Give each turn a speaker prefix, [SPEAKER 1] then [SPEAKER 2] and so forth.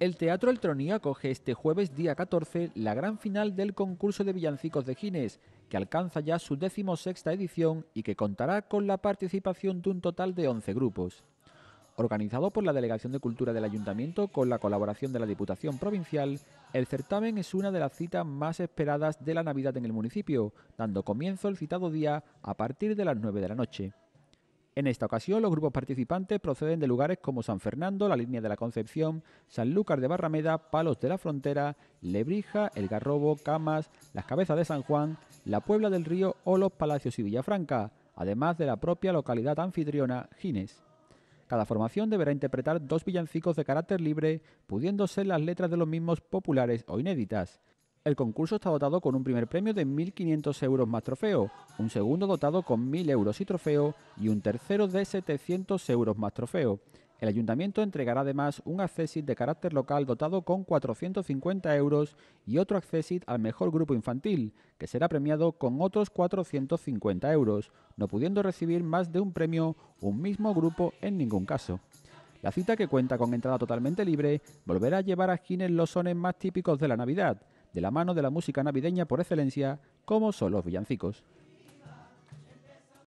[SPEAKER 1] El Teatro El Tronía acoge este jueves día 14 la gran final del concurso de villancicos de Gines, que alcanza ya su decimosexta edición y que contará con la participación de un total de 11 grupos. Organizado por la Delegación de Cultura del Ayuntamiento con la colaboración de la Diputación Provincial, el certamen es una de las citas más esperadas de la Navidad en el municipio, dando comienzo el citado día a partir de las 9 de la noche. En esta ocasión, los grupos participantes proceden de lugares como San Fernando, la Línea de la Concepción, Sanlúcar de Barrameda, Palos de la Frontera, Lebrija, El Garrobo, Camas, Las Cabezas de San Juan, La Puebla del Río o los Palacios y Villafranca, además de la propia localidad anfitriona, Gines. Cada formación deberá interpretar dos villancicos de carácter libre, pudiendo ser las letras de los mismos populares o inéditas. El concurso está dotado con un primer premio de 1.500 euros más trofeo, un segundo dotado con 1.000 euros y trofeo y un tercero de 700 euros más trofeo. El ayuntamiento entregará además un accesit de carácter local dotado con 450 euros y otro accesit al mejor grupo infantil, que será premiado con otros 450 euros, no pudiendo recibir más de un premio un mismo grupo en ningún caso. La cita que cuenta con entrada totalmente libre volverá a llevar a Gines los sones más típicos de la Navidad, de la mano de la música navideña por excelencia, como son los villancicos.